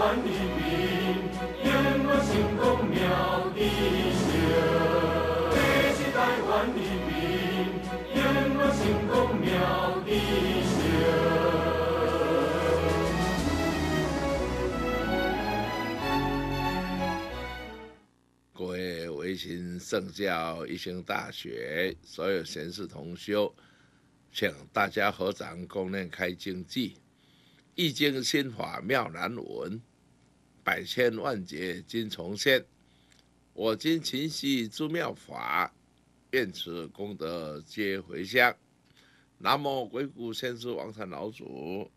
万年兵，烟波星动妙地雄。背起再万年兵，烟波星动妙地雄。各位维新圣教一心大学，所有贤士同修，请大家合掌共念开经偈：《易经》心法妙难闻。百千万劫今重现，我今勤习诸妙法，遍持功德皆回向。南无鬼谷先师王禅老祖，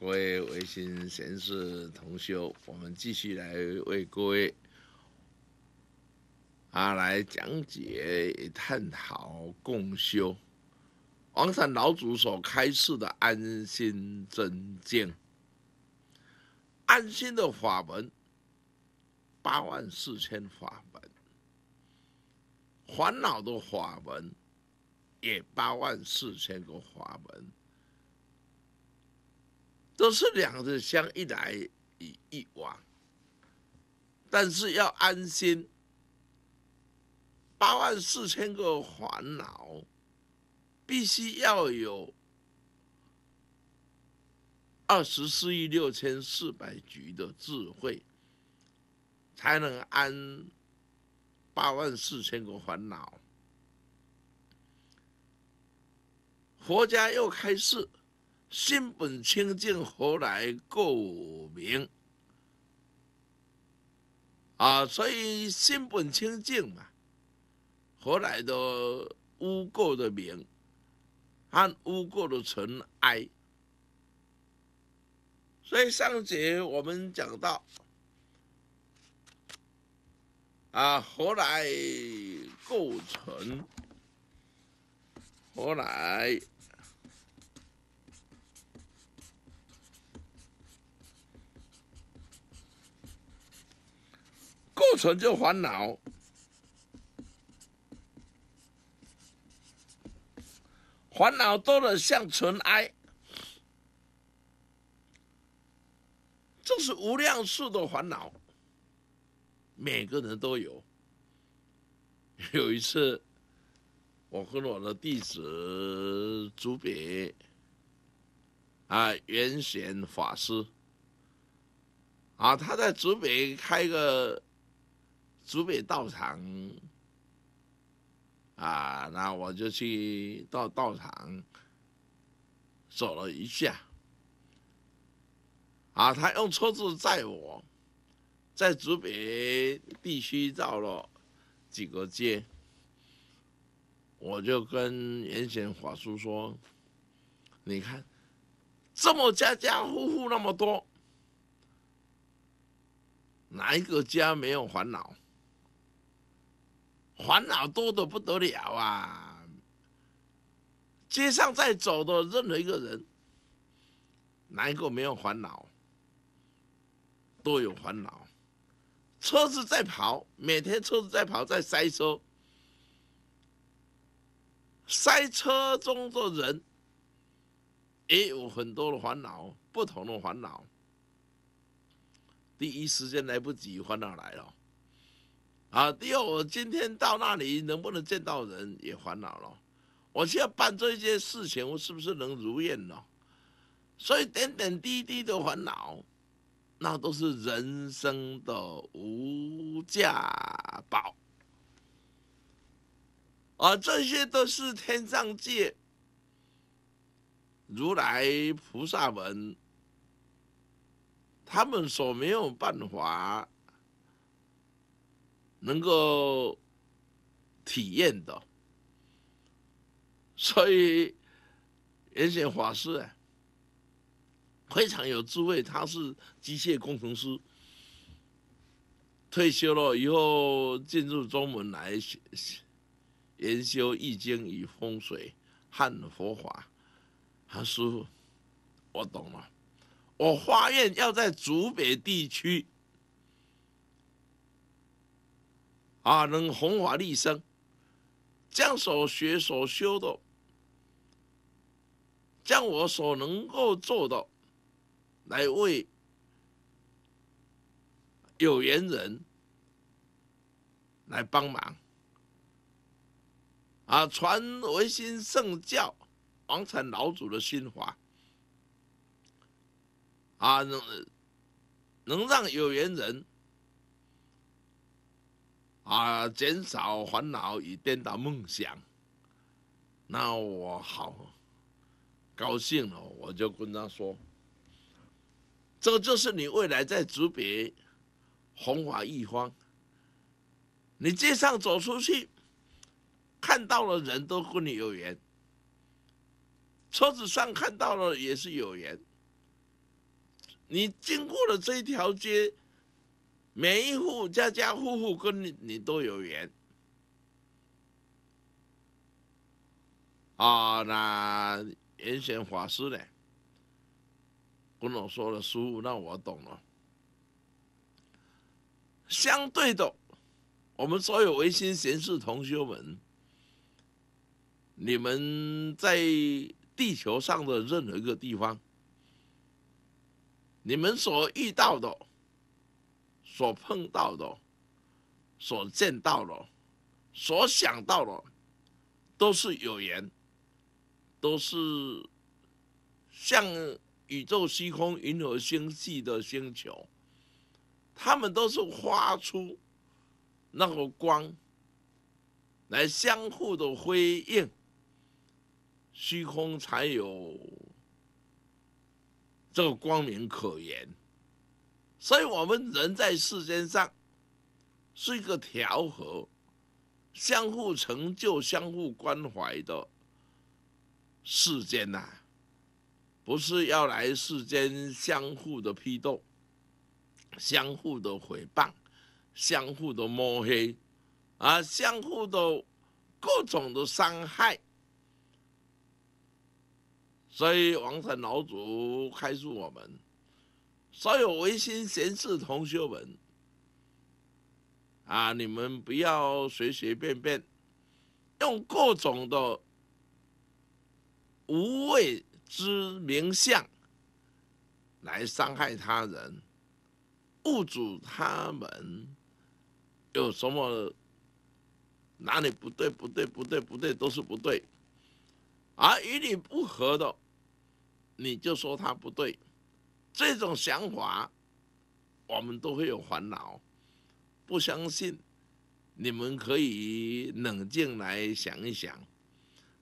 各位微信贤士同修，我们继续来为各位啊来讲解、探讨、共修王禅老祖所开示的安心真经。安心的法门，八万四千法门；烦恼的法门，也八万四千个法门，都是两个相一来以一往。但是要安心，八万四千个烦恼，必须要有。二十四亿六千四百局的智慧，才能安八万四千个烦恼。佛家又开示：心本清净，何来垢名？啊，所以心本清净嘛，何来的污垢的名和污垢的尘埃？所以上节我们讲到，啊，何来构成？何来构成就烦恼？烦恼多了像尘埃。这是无量数的烦恼，每个人都有。有一次，我跟我的弟子竹北啊，元贤法师，啊，他在竹北开个竹北道场啊，那我就去到道场走了一下。啊，他用车子载我，在竹北地区绕了几个街，我就跟严显法叔说：“你看，这么家家户户那么多，哪一个家没有烦恼？烦恼多的不得了啊！街上在走的任何一个人，哪一个没有烦恼？”都有烦恼，车子在跑，每天车子在跑，在塞车，塞车中的人也有很多的烦恼，不同的烦恼。第一时间来不及，烦恼来了。啊，第二，我今天到那里能不能见到人也烦恼了。我现在办这些件事情，我是不是能如愿呢？所以，点点滴滴的烦恼。那都是人生的无价宝啊！这些都是天上界、如来菩萨们他们所没有办法能够体验的，所以严选法师啊。非常有智慧，他是机械工程师，退休了以后进入中文来研修易经与风水和佛法。韩师傅，我懂了，我发愿要在祖北地区啊能弘法利生，将所学所修的，将我所能够做到。来为有缘人来帮忙啊！传唯心圣教，王禅老祖的心法啊，能让有缘人啊减少烦恼与颠倒梦想。那我好高兴了，我就跟他说。这个就是你未来在竹北宏华一方，你街上走出去，看到了人都跟你有缘；车子上看到了也是有缘。你经过了这一条街，每一户家家户户跟你你都有缘。啊，那人贤法师呢？跟我说的舒那我懂了。相对的，我们所有唯心贤士同修们，你们在地球上的任何一个地方，你们所遇到的、所碰到的、所见到的、所想到的，都是有缘，都是像。宇宙虚空、银河星系的星球，他们都是发出那个光来相互的辉映，虚空才有这个光明可言。所以，我们人在世间上是一个调和、相互成就、相互关怀的世间呐。不是要来世间相互的批斗，相互的诽谤，相互的抹黑，啊，相互的各种的伤害。所以王禅老祖开示我们：所有唯心闲事，同学们啊，你们不要随随便便用各种的无谓。知名相来伤害他人，误主他们有什么哪里不对？不对，不对，不对，都是不对。而与你不合的，你就说他不对。这种想法，我们都会有烦恼。不相信，你们可以冷静来想一想。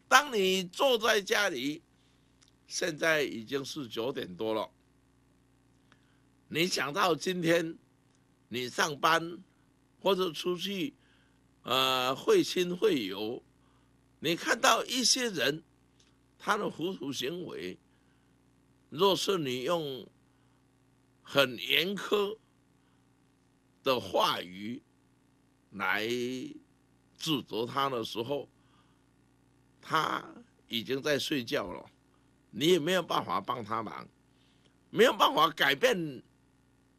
当你坐在家里。现在已经是九点多了。你想到今天，你上班或者出去，呃，会亲会友，你看到一些人，他的糊涂行为，若是你用很严苛的话语来指责他的时候，他已经在睡觉了。你也没有办法帮他忙，没有办法改变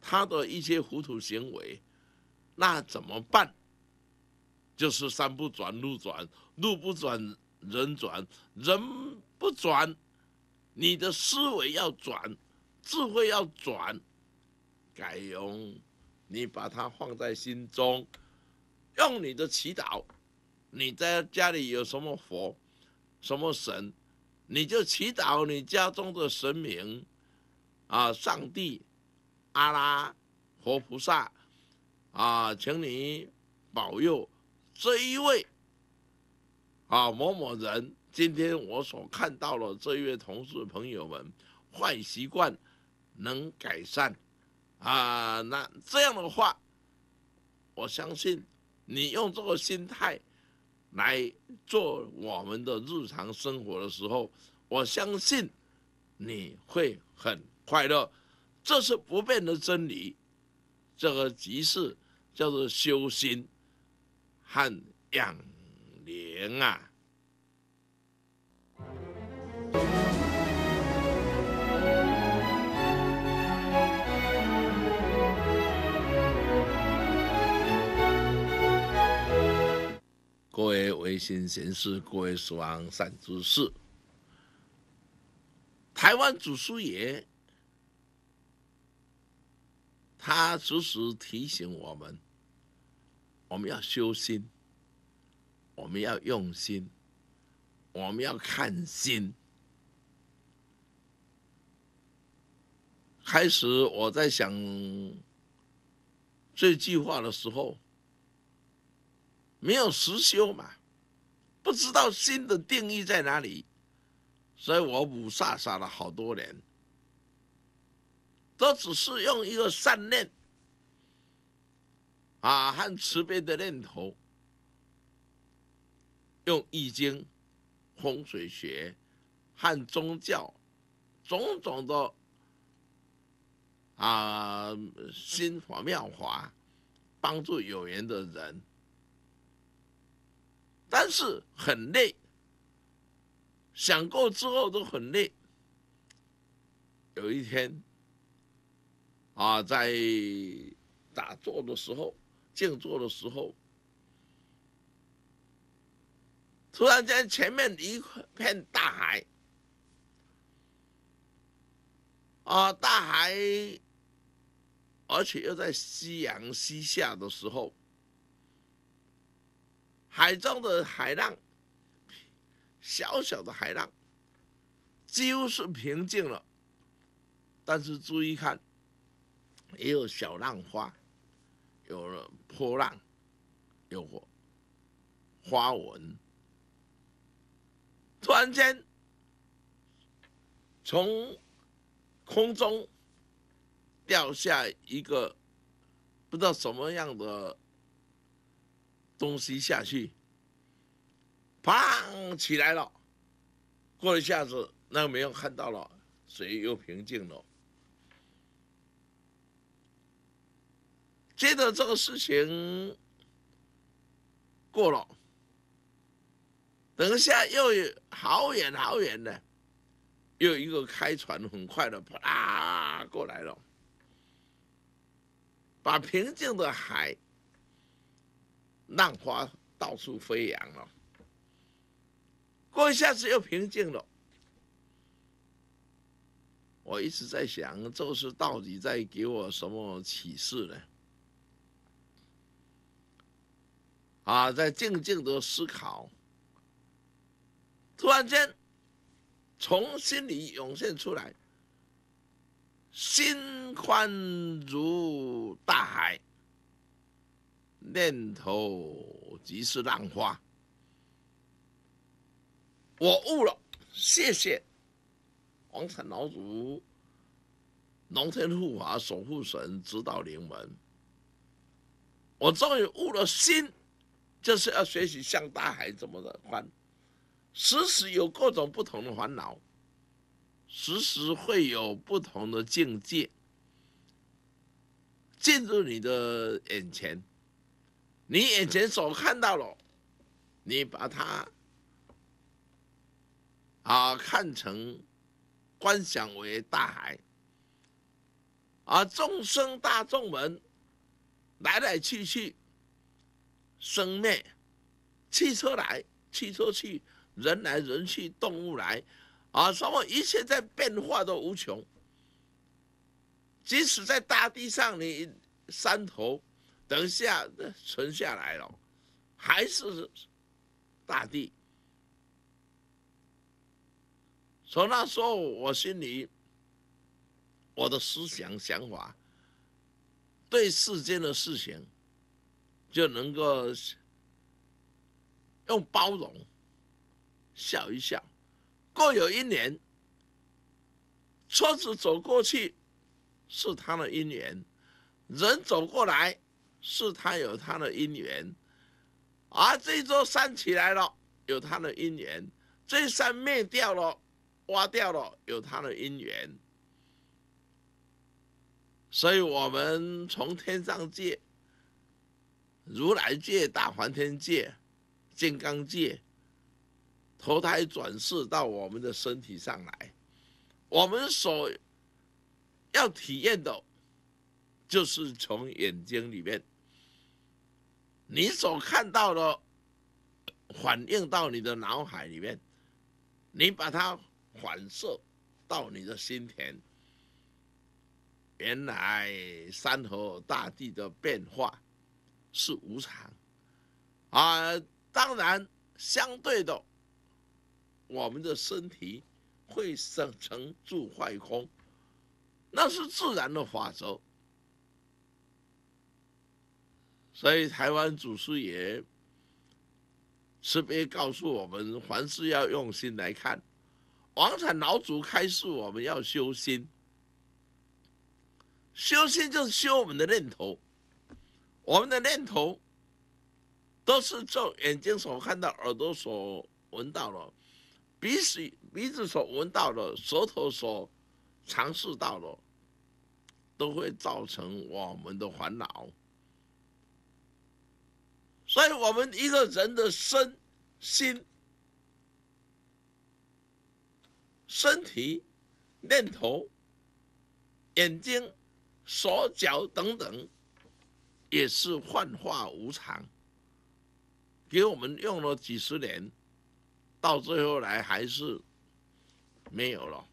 他的一些糊涂行为，那怎么办？就是山不转路转，路不转人转，人不转，你的思维要转，智慧要转，改容，你把它放在心中，用你的祈祷，你在家里有什么佛，什么神？你就祈祷你家中的神明，啊，上帝，阿拉，活菩萨，啊，请你保佑这一位，啊，某某人，今天我所看到的这一位同事朋友们，坏习惯能改善，啊，那这样的话，我相信你用这个心态。来做我们的日常生活的时候，我相信你会很快乐，这是不变的真理。这个即是叫做修心和养灵啊。各位为心行事，各位死亡善知识，台湾祖师爷，他时时提醒我们：我们要修心，我们要用心，我们要看心。开始我在想这句话的时候。没有实修嘛，不知道心的定义在哪里，所以我五煞杀了好多年，都只是用一个善念啊和慈悲的念头，用易经、风水学和宗教种种的啊心法妙法，帮助有缘的人。但是很累，想过之后都很累。有一天，啊，在打坐的时候、静坐的时候，突然间前面一片大海，啊，大海，而且又在夕阳西下的时候。海中的海浪，小小的海浪，几乎是平静了。但是注意看，也有小浪花，有了波浪，有花纹。突然间，从空中掉下一个不知道什么样的。东西下去，砰起来了。过了一下子，那个没有看到了，水又平静了。接着这个事情过了，等一下又有好远好远的，又一个开船很快的啪过来了，把平静的海。浪花到处飞扬了，过一下子又平静了。我一直在想，这是到底在给我什么启示呢？啊，在静静的思考，突然间，从心里涌现出来，心宽如大海。念头即是浪花，我悟了，谢谢王禅老祖，龙天护法守护神指导灵门。我终于悟了，心就是要学习像大海这么的宽，时时有各种不同的烦恼，时时会有不同的境界进入你的眼前。你眼前所看到了，你把它啊看成观想为大海，而众生大众们来来去去，生灭，汽车来，汽车去，人来人去，动物来，啊，什么一切在变化都无穷。即使在大地上，你山头。等下，存下来了，还是大地。从那时候，我心里，我的思想想法，对世间的事情，就能够用包容，笑一笑。过有一年，车子走过去，是他的姻缘；人走过来。是他有他的因缘，而这座山起来了，有他的因缘；这山灭掉了、挖掉了，有他的因缘。所以，我们从天上界、如来界、大梵天界、金刚界，投胎转世到我们的身体上来，我们所要体验的。就是从眼睛里面，你所看到的，反映到你的脑海里面，你把它反射到你的心田。原来山河大地的变化是无常，啊，当然相对的，我们的身体会生、成、住、坏、空，那是自然的法则。所以，台湾祖师爷慈悲告诉我们，凡事要用心来看。王禅老祖开示我们要修心，修心就是修我们的念头。我们的念头都是做眼睛所看到、耳朵所闻到了、鼻水鼻子所闻到的、舌头所尝试到的，都会造成我们的烦恼。所以，我们一个人的身心、身体、念头、眼睛、手、脚等等，也是幻化无常，给我们用了几十年，到最后来还是没有了。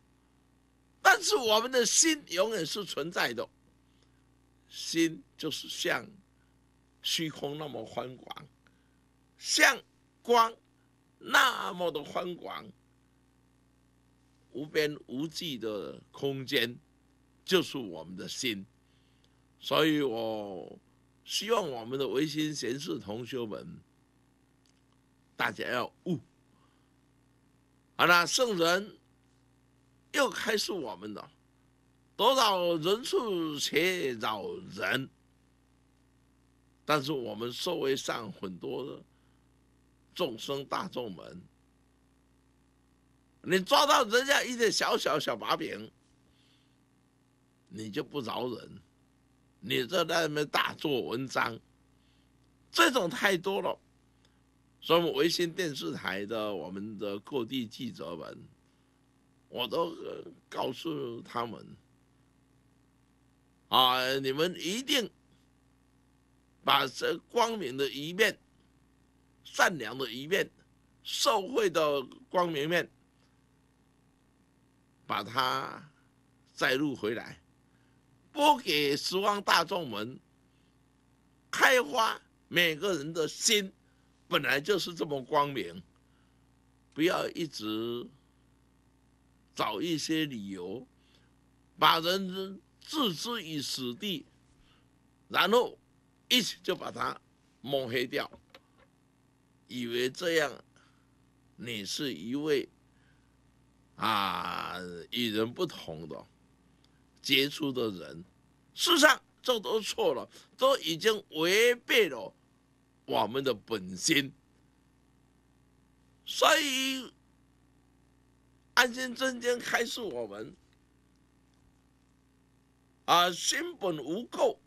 但是，我们的心永远是存在的，心就是像。虚空那么宽广，像光那么的宽广，无边无际的空间，就是我们的心。所以我希望我们的唯心贤士同学们，大家要悟。好了，圣人又开始我们了，多少人处且饶人。但是我们社会上很多的众生大众们，你抓到人家一点小小小把柄，你就不饶人，你这在那边大做文章，这种太多了。所以，我们维新电视台的我们的各地记者们，我都告诉他们啊，你们一定。把这光明的一面、善良的一面、社会的光明面，把它载录回来，不给十万大众们开花。每个人的心本来就是这么光明，不要一直找一些理由把人置之于死地，然后。一起就把它蒙黑掉，以为这样你是一位啊与人不同的杰出的人。事实上，这都错了，都已经违背了我们的本心。所以安心正经开示我们啊心本无垢。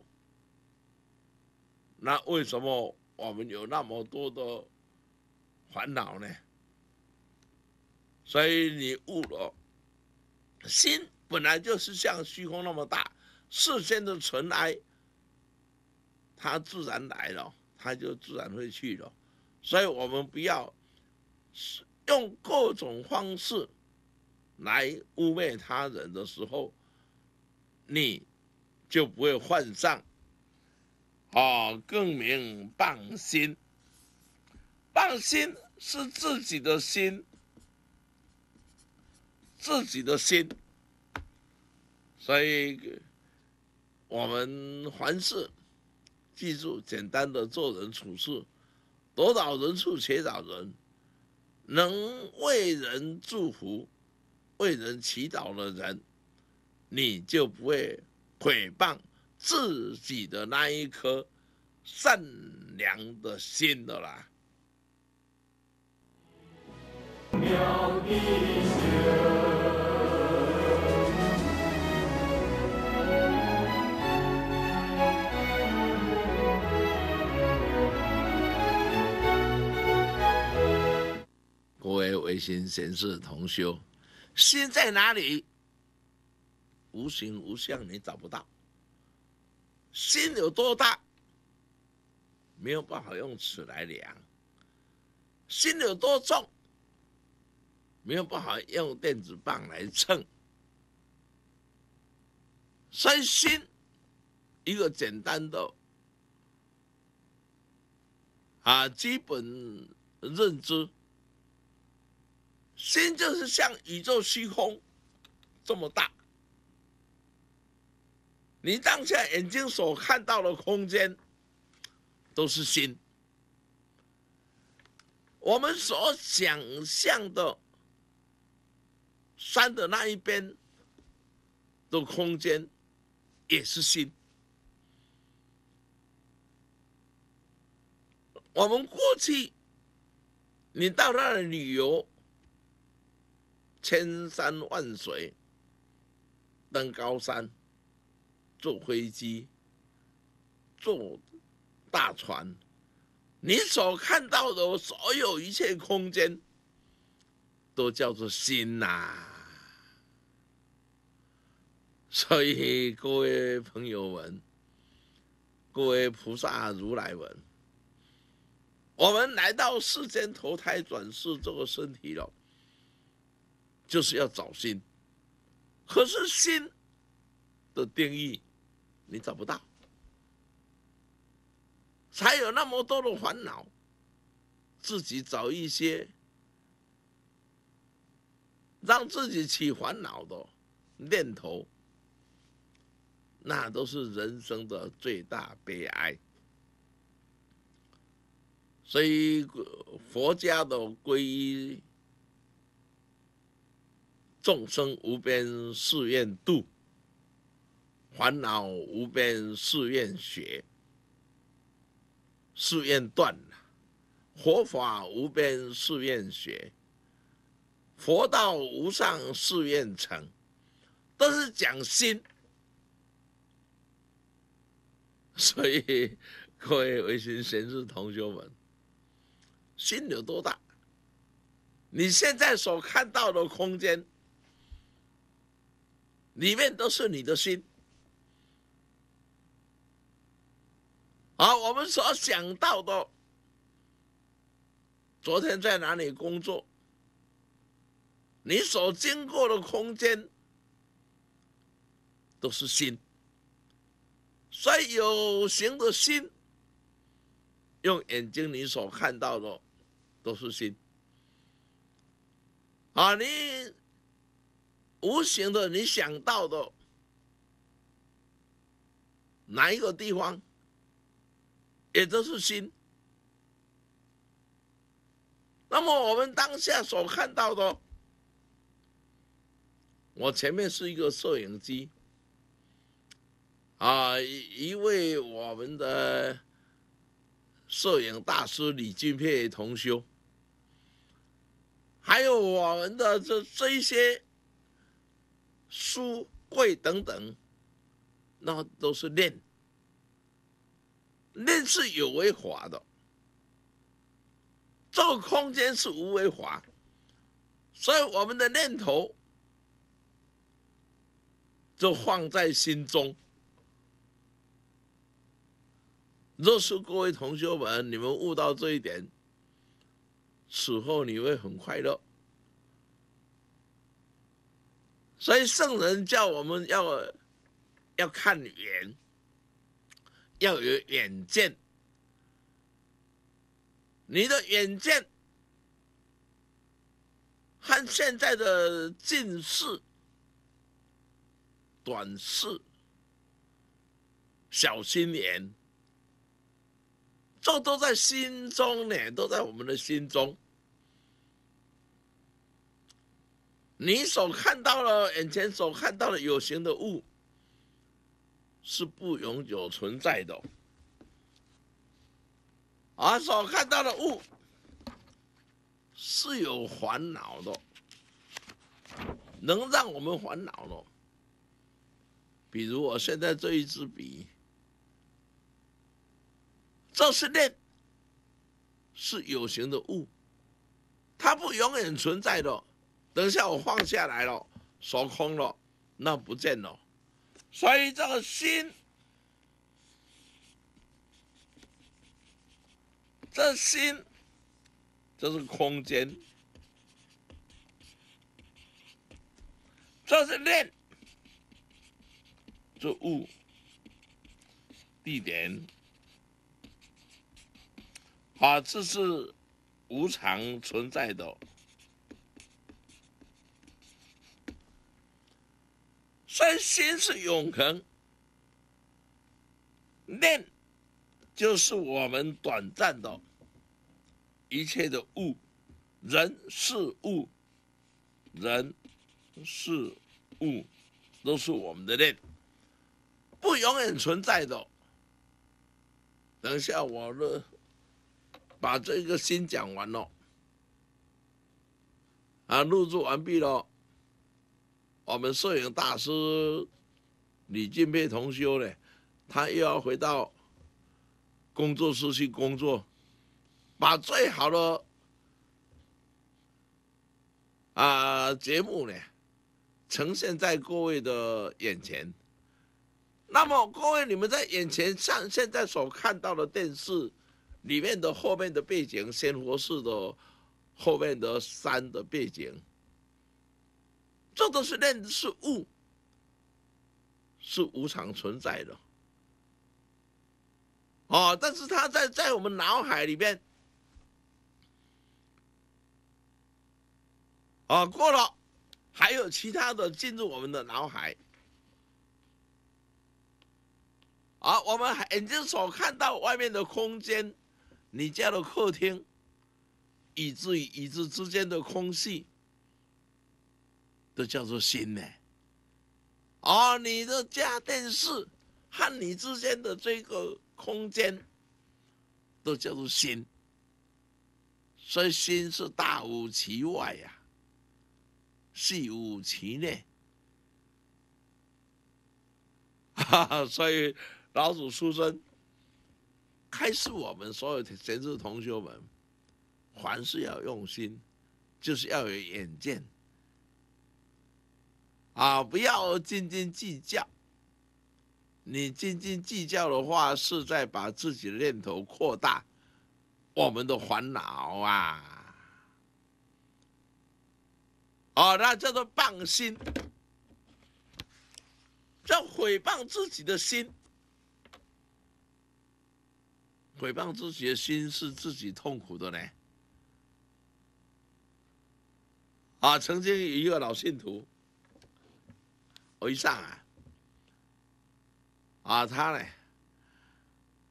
那为什么我们有那么多的烦恼呢？所以你悟了，心本来就是像虚空那么大，世间的尘埃，它自然来了，它就自然会去了。所以我们不要用各种方式来污蔑他人的时候，你就不会患上。啊，更名谤心，谤心是自己的心，自己的心。所以，我们凡事记住简单的做人处事，得饶人处且饶人，能为人祝福、为人祈祷的人，你就不会毁谤。自己的那一颗善良的心的啦。各位修，国为唯心，贤士同修。心在哪里？无形无相，你找不到。心有多大，没有办法用尺来量；心有多重，没有办法用电子磅来称。所以，心一个简单的啊，基本认知，心就是像宇宙虚空这么大。你当下眼睛所看到的空间，都是心。我们所想象的山的那一边的空间，也是心。我们过去，你到那儿旅游，千山万水，登高山。坐飞机，坐大船，你所看到的所有一切空间，都叫做心呐。所以各位朋友们，各位菩萨如来们，我们来到世间投胎转世这个身体了，就是要找心。可是心的定义。你找不到，才有那么多的烦恼。自己找一些让自己起烦恼的念头，那都是人生的最大悲哀。所以，佛家的皈依，众生无边誓愿度。烦恼无边，誓愿学；寺院断了，佛法无边，誓愿学；佛道无上，誓愿成。都是讲心，所以各位维信、贤士同学们，心有多大？你现在所看到的空间，里面都是你的心。好，我们所想到的，昨天在哪里工作？你所经过的空间，都是心。所以有形的心，用眼睛你所看到的，都是心。啊，你无形的你想到的，哪一个地方？也都是心。那么我们当下所看到的，我前面是一个摄影机，啊，一位我们的摄影大师李俊沛同修，还有我们的这这一些书柜等等，那都是练。念是有为法的，这个空间是无为法，所以我们的念头就放在心中。若是各位同学们，你们悟到这一点，此后你会很快乐。所以圣人叫我们要要看缘。要有远见，你的远见和现在的近视、短视、小心眼，这都在心中呢，都在我们的心中。你所看到了眼前所看到的有形的物。是不永久存在的，而所看到的物是有烦恼的，能让我们烦恼的。比如我现在这一支笔，这是念，是有形的物，它不永远存在的。等下我放下来了，手空了，那不见了。所以这个心，这心，这是空间，这是念，这物，地点，啊，这是无常存在的。真心是永恒，念就是我们短暂的，一切的物、人、事物、人、事、物，都是我们的念，不永远存在的。等一下，我的把这个心讲完了，啊，录制完毕了。我们摄影大师李金培同修呢，他又要回到工作室去工作，把最好的啊节目呢呈现在各位的眼前。那么各位，你们在眼前上现在所看到的电视里面的后面的背景，鲜活式的后面的山的背景。这都是认识物，是无常存在的，哦，但是它在在我们脑海里边，啊，过了，还有其他的进入我们的脑海，啊，我们眼睛所看到外面的空间，你家的客厅，椅子与椅子之间的空隙。都叫做心呢，哦，你的家电视和你之间的这个空间，都叫做心。所以心是大无其外呀，细无其内。哈哈，所以老子出生，开始我们所有的学同学们，凡事要用心，就是要有远见。啊！不要斤斤计较。你斤斤计较的话，是在把自己的念头扩大，我们的烦恼啊！哦，那叫做谤心，叫毁谤自己的心。毁谤自己的心是自己痛苦的呢。啊，曾经一个老信徒。和尚啊，啊他呢，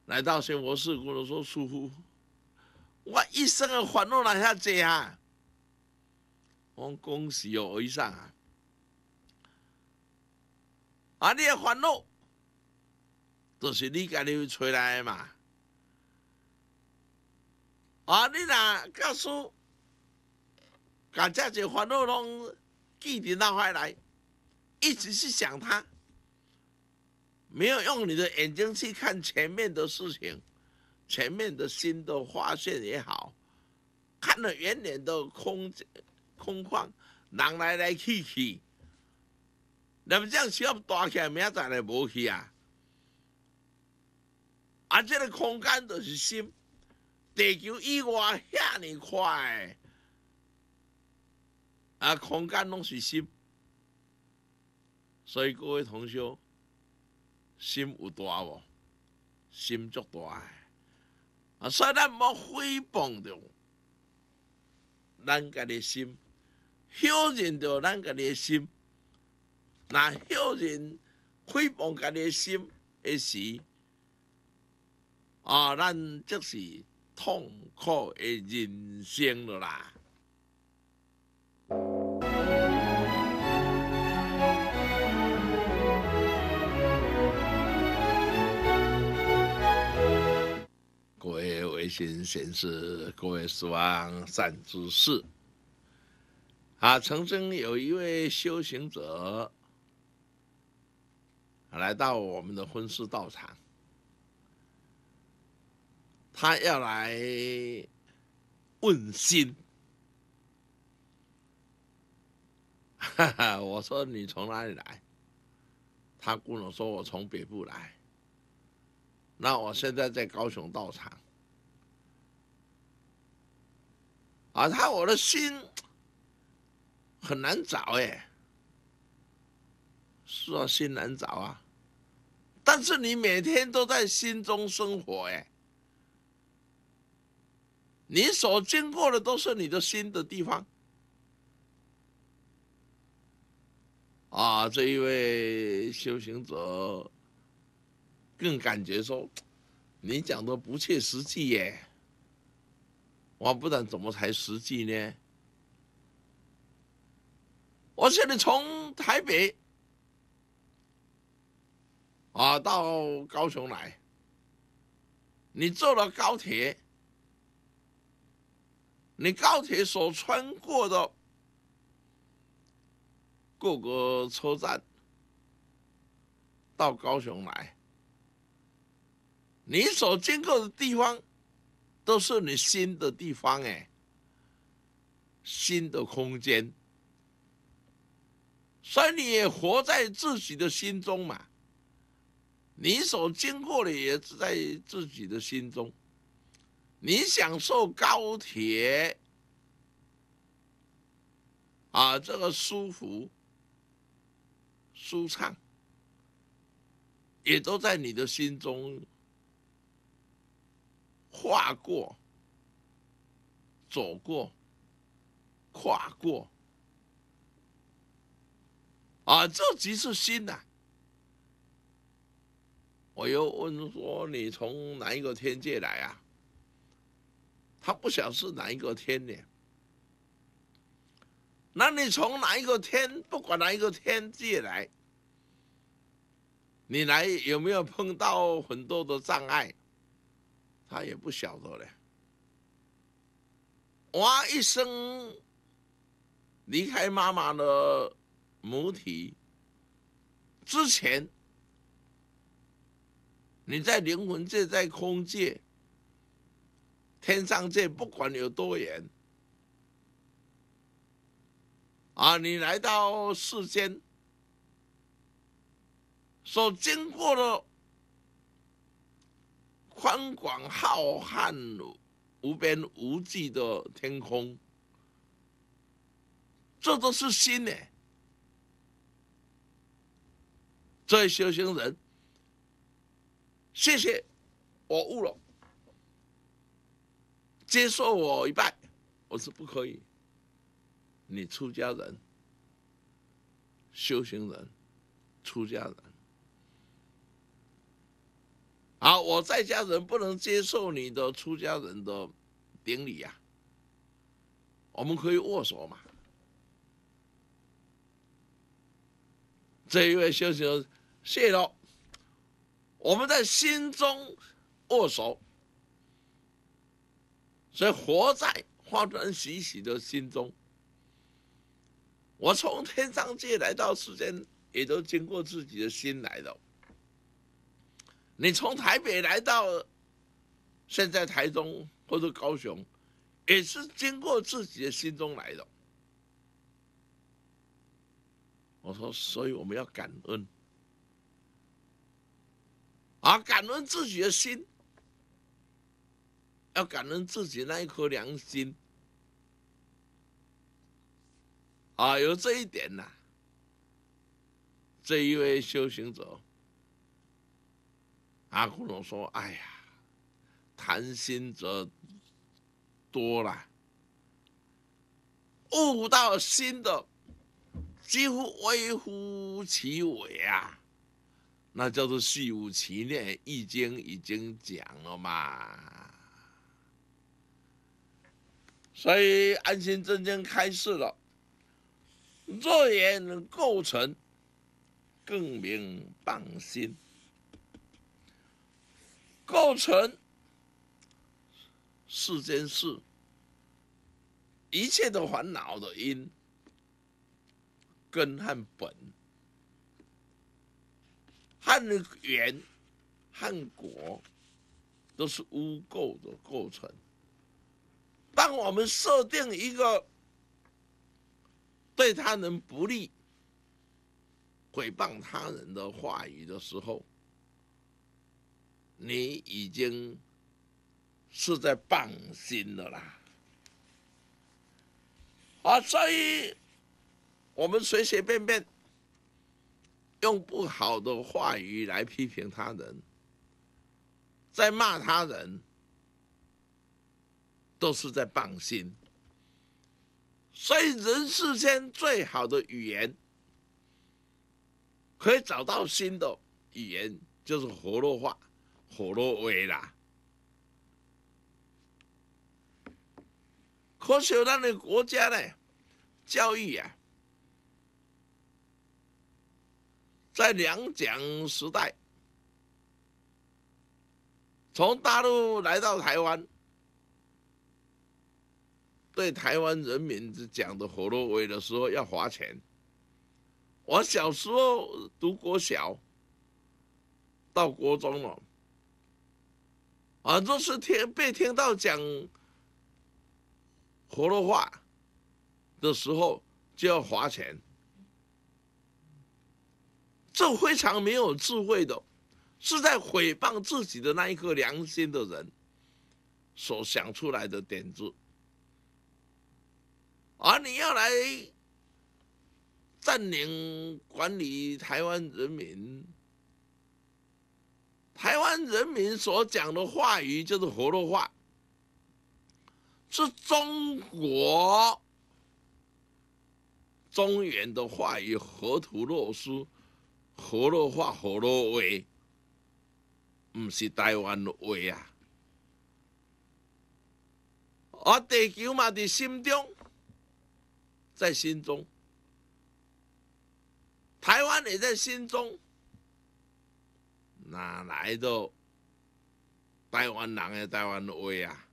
来到仙佛寺，我都说师父，我一生的烦恼哪下多啊！我恭喜哦，和尚啊，啊你的烦恼都是你家己吹来的嘛，啊你哪告诉把这些烦恼拢记到脑海来？一直是想他，没有用你的眼睛去看前面的事情，前面的新的发现也好，看了远远的空空旷，人来来去去，那么这样需要大钱，明仔来不去啊？啊，这个空间就是心，地球以外遐尼快，啊，空间拢是心。所以各位同修，心有多大，心足大。啊，所虽然无诽谤着咱家的心，孝敬着咱家的心，那孝敬诽谤家的心一时，啊，咱即是痛苦的人生啦。各位为行贤士，各位死亡善知识。啊，曾经有一位修行者来到我们的婚事道场，他要来问心。哈哈，我说：“你从哪里来？”他跟我说：“我从北部来。”那我现在在高雄道场，啊，他我的心很难找，哎，是啊，心难找啊，但是你每天都在心中生活，哎，你所经过的都是你的心的地方，啊，这一位修行者。更感觉说，你讲的不切实际耶！我不然怎么才实际呢？我现在从台北啊到高雄来，你坐了高铁，你高铁所穿过的各个车站到高雄来。你所经过的地方，都是你新的地方，哎，新的空间。所以你也活在自己的心中嘛。你所经过的也是在自己的心中。你享受高铁，啊，这个舒服、舒畅，也都在你的心中。跨过，走过，跨过，啊，这即是心呐！我又问说：“你从哪一个天界来啊？”他不晓得是哪一个天呢。那你从哪一个天，不管哪一个天界来，你来有没有碰到很多的障碍？他也不晓得嘞。哇，一生离开妈妈的母体之前，你在灵魂界、在空界、天上界，不管有多远啊，你来到世间所经过的。宽广浩瀚、无边无际的天空，这都是心呢。这位修行人，谢谢我悟了，接受我一拜，我是不可以。你出家人、修行人、出家人。好，我在家人不能接受你的出家人的顶礼呀。我们可以握手嘛？这一位修行谢喽。我们在心中握手，所以活在欢欢喜喜的心中。我从天上界来到世间，也都经过自己的心来的。你从台北来到，现在台中或者高雄，也是经过自己的心中来的。我说，所以我们要感恩，啊，感恩自己的心，要感恩自己那一颗良心，啊，有这一点呐，这一位修行者。阿公龙说：“哎呀，谈心者多了，悟到心的几乎微乎其微啊！那叫做虚无其念，《易经》已经讲了嘛。所以安心真正开示了，若言构成，更名谤心。”构成世间事，一切都烦恼的因、根和本、汉源、汉国，都是污垢的构成。当我们设定一个对他人不利、诽谤他人的话语的时候，你已经是在放心的啦，啊，所以我们随随便便用不好的话语来批评他人，在骂他人，都是在放心。所以人世间最好的语言，可以找到新的语言，就是活络话。火炉威啦！可惜咱的国家呢，教育啊，在两蒋时代，从大陆来到台湾，对台湾人民讲的火炉威的时候要花钱。我小时候读国小，到国中了。啊，若是听被听到讲，活的话，的时候就要花钱，这非常没有智慧的，是在毁谤自己的那一颗良心的人，所想出来的点子，而你要来占领管理台湾人民。台湾人民所讲的话语就是葫芦话，是中国中原的话语，河图洛书、葫芦话、葫芦味”，不是台湾味啊！我地球嘛在心中，在心中，台湾也在心中。哪来的台湾人的台湾话啊？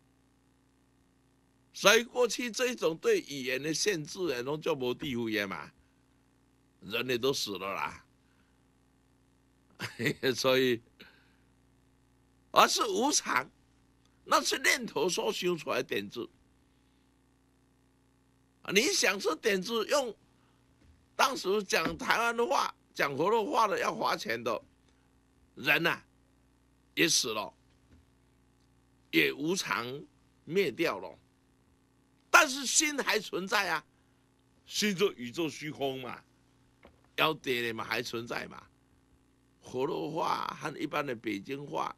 所以过去这种对语言的限制，哎，侬就无地无言嘛，人类都死了啦。所以，而是无常，那是念头所修出来的点子。你想吃点子，用当时讲台湾的话、讲福的话的要花钱的。人呐，也死了，也无常灭掉了，但是心还存在啊，心做宇宙虚空嘛，要跌了嘛还存在嘛。葫芦话和一般的北京话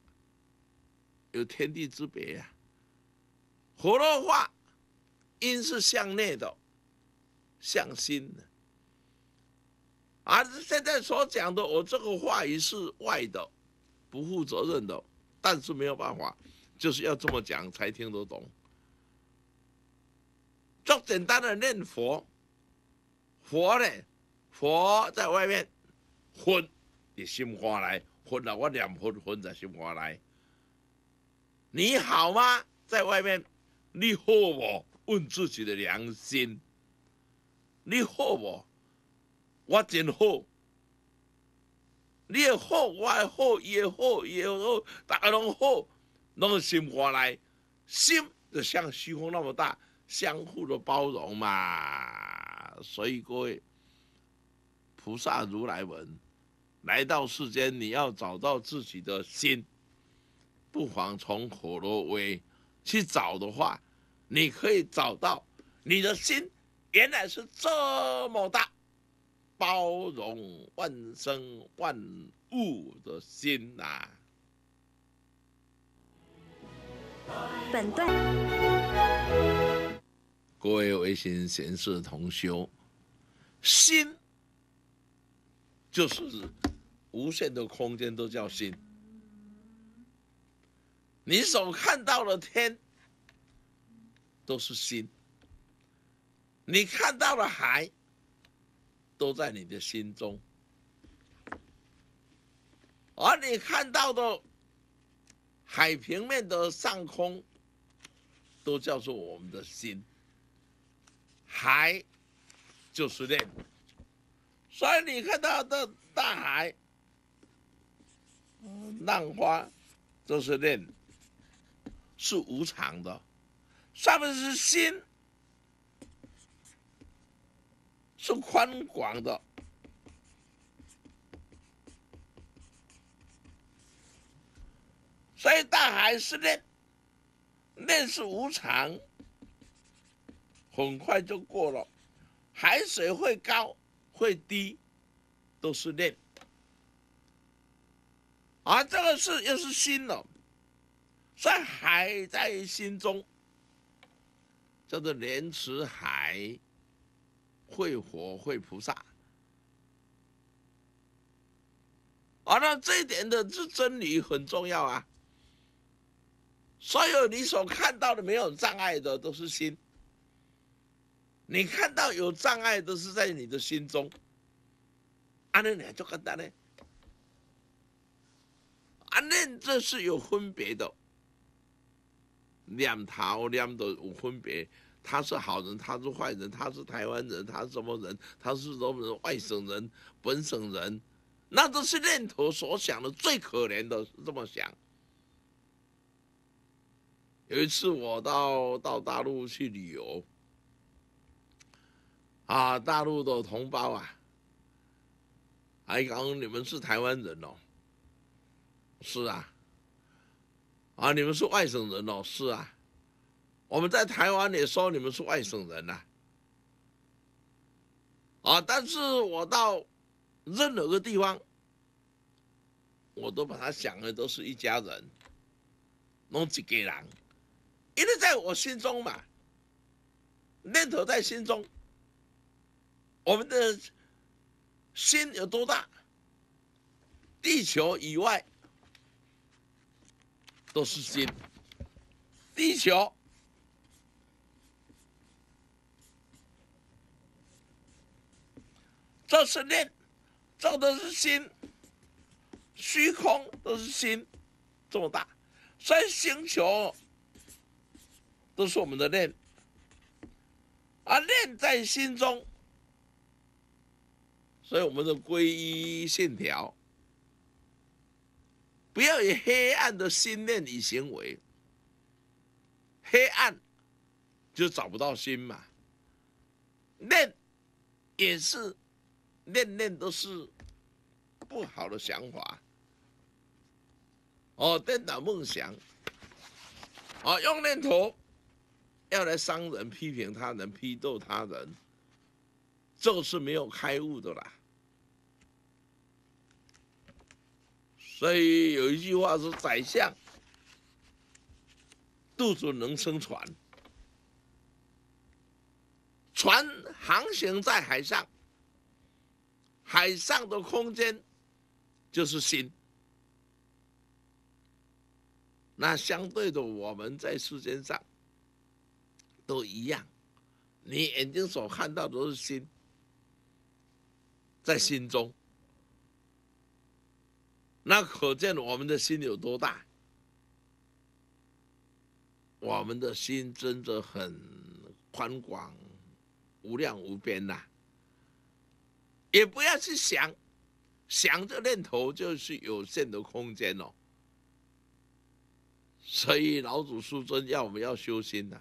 有天地之别呀，河南话因是向内的，向心的。而现在所讲的，我这个话语是外的，不负责任的，但是没有办法，就是要这么讲才听得懂。做简单的念佛，佛呢，佛在外面，混，你心花来，混了我两混，混在心花来。你好吗？在外面，你好我问自己的良心，你好我。我真好，你也好，我也好，也好，也好，大家拢好，拢是心外来，心就像虚空那么大，相互的包容嘛。所以各位，菩萨如来文来到世间，你要找到自己的心，不妨从火罗威去找的话，你可以找到你的心原来是这么大。包容万生万物的心呐！本段各位唯心闲事同修，心就是无限的空间都叫心。你所看到的天都是心，你看到的海。都在你的心中，而你看到的海平面的上空，都叫做我们的心，海就是念，所以你看到的大海，浪花就是念，是无常的，上面是心。是宽广的，所以大海是念，念是无常，很快就过了，海水会高会低，都是念，而这个是又是心了，所以海在心中，叫做莲池海。会佛会菩萨，啊，那这一点的这真理很重要啊。所有你所看到的没有障碍的都是心，你看到有障碍都是在你的心中。安那两就简单嘞，阿念这是有分别的，两头两都有分别。他是好人，他是坏人，他是台湾人，他是什么人？他是什么人？外省人、本省人，那都是念头所想的，最可怜的是这么想。有一次我到到大陆去旅游，啊，大陆的同胞啊，还讲你们是台湾人哦，是啊，啊，你们是外省人哦，是啊。我们在台湾也说你们是外省人呐，啊！但是我到任何个地方，我都把他想的都是一家人，弄几个人，因为在我心中嘛，念头在心中，我们的心有多大？地球以外都是心，地球。都是念，造的是心，虚空都是心，这么大，以星球都是我们的念，啊，念在心中，所以我们的皈依线条，不要以黑暗的心念与行为，黑暗就找不到心嘛，念也是。念念都是不好的想法，哦，颠倒梦想，哦，用念头要来伤人、批评他人、批斗他人，个是没有开悟的啦。所以有一句话是：“宰相肚子能撑船，船航行在海上。”海上的空间就是心，那相对的我们在世间上都一样，你眼睛所看到的都是心，在心中，那可见我们的心有多大，我们的心真的很宽广、无量无边呐。也不要去想，想这念头就是有限的空间哦。所以老祖师尊要我们要修心呐，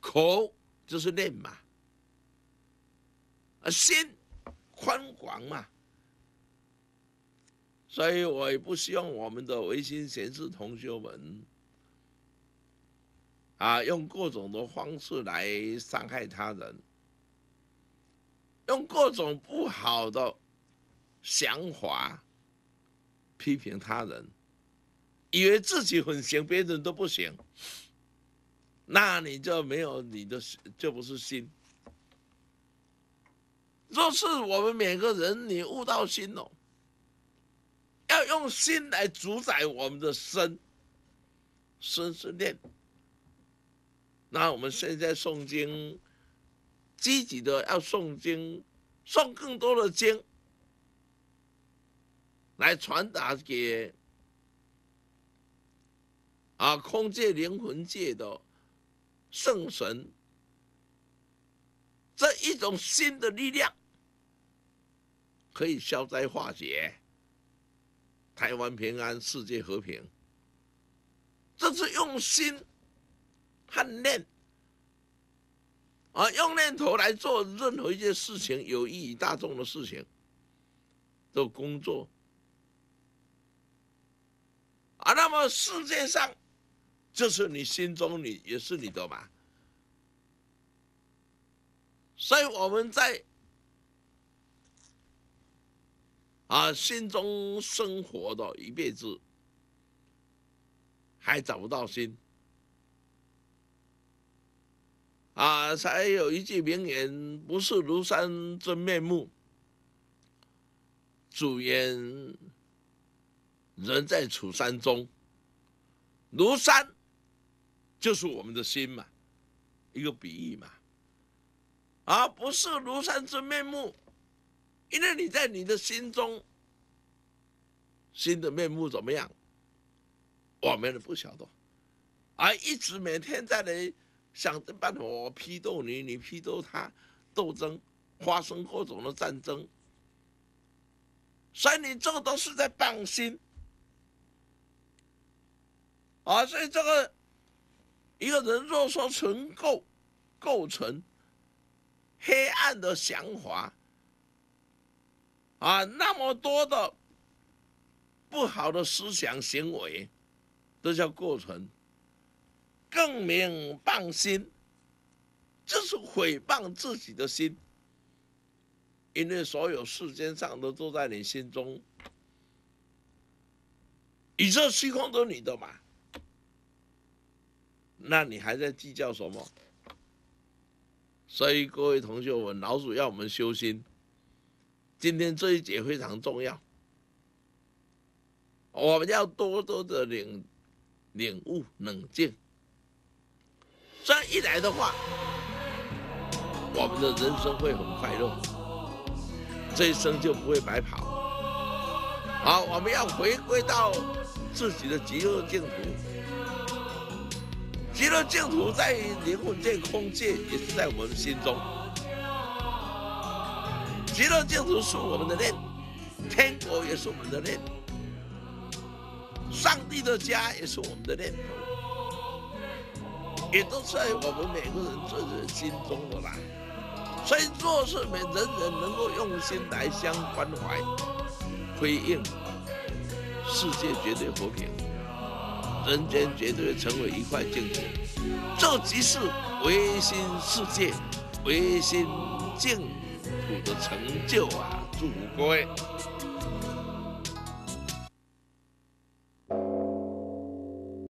口就是念嘛，啊心宽广嘛。所以我也不希望我们的唯心贤士同学们，啊用各种的方式来伤害他人。用各种不好的想法批评他人，以为自己很行，别人都不行，那你就没有你的，就不是心。若是我们每个人，你悟到心了，要用心来主宰我们的身、身、身念，那我们现在诵经。积极的要诵经，诵更多的经，来传达给啊空界、灵魂界的圣神这一种新的力量，可以消灾化解，台湾平安，世界和平。这是用心和念。啊，用念头来做任何一件事情有意义、大众的事情的工作，啊，那么世界上就是你心中，你也是你的嘛。所以我们在啊心中生活的一辈子，还找不到心。啊，才有一句名言：“不是庐山真面目，主言人在楚山中。”庐山就是我们的心嘛，一个比喻嘛。啊，不是庐山真面目，因为你在你的心中，心的面目怎么样，我们不晓得，而一直每天在那。想着办法我批斗你，你批斗他，斗争发生各种的战争，所以你这个都是在放心啊。所以这个一个人若说存构构成黑暗的想法啊，那么多的不好的思想行为，这叫构成。更名谤心，就是毁谤自己的心。因为所有世间上的都在你心中，宇宙虚空都是你的嘛，那你还在计较什么？所以各位同学，我们老祖要我们修心，今天这一节非常重要，我们要多多的领领悟、冷静。这样一来的话，我们的人生会很快乐，这一生就不会白跑。好，我们要回归到自己的极乐净土。极乐净土在灵魂界、空界，也是在我们心中。极乐净土是我们的念，天国也是我们的念，上帝的家也是我们的念。头。也都在我们每个人自己心中的啦，所以做事每人人能够用心来相关怀，回应，世界绝对和平，人间绝对成为一块净土，这即是唯心世界，唯心净土的成就啊！祖国。